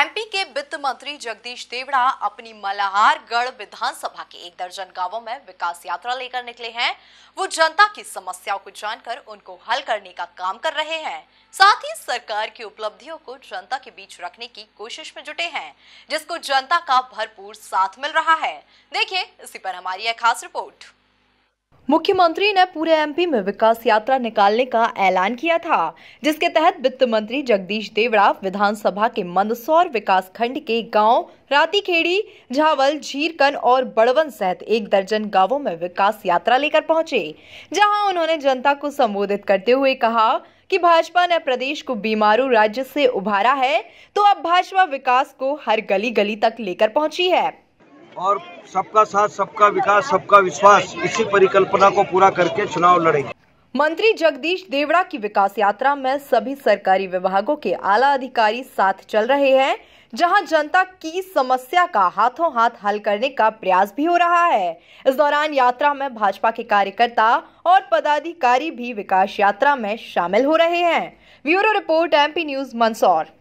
MP के वित्त मंत्री जगदीश देवड़ा अपनी मल्हारगढ़ विधानसभा के एक दर्जन गांवों में विकास यात्रा लेकर निकले हैं वो जनता की समस्याओं को जानकर उनको हल करने का काम कर रहे हैं साथ ही सरकार की उपलब्धियों को जनता के बीच रखने की कोशिश में जुटे हैं जिसको जनता का भरपूर साथ मिल रहा है देखिए इसी पर हमारी एक खास रिपोर्ट मुख्यमंत्री ने पूरे एमपी में विकास यात्रा निकालने का ऐलान किया था जिसके तहत वित्त मंत्री जगदीश देवड़ा विधानसभा के मंदसौर विकास खंड के गांव रातीखेड़ी झावल झीरकन और बड़वन सहित एक दर्जन गांवों में विकास यात्रा लेकर पहुंचे जहां उन्होंने जनता को संबोधित करते हुए कहा कि भाजपा ने प्रदेश को बीमारू राज्य से उभारा है तो अब भाजपा विकास को हर गली गली तक लेकर पहुंची है और सबका साथ सबका विकास सबका विश्वास इसी परिकल्पना को पूरा करके चुनाव लड़ेंगे मंत्री जगदीश देवड़ा की विकास यात्रा में सभी सरकारी विभागों के आला अधिकारी साथ चल रहे हैं जहां जनता की समस्या का हाथों हाथ हल करने का प्रयास भी हो रहा है इस दौरान यात्रा में भाजपा के कार्यकर्ता और पदाधिकारी भी विकास यात्रा में शामिल हो रहे हैं bureau report MP news Mandsaur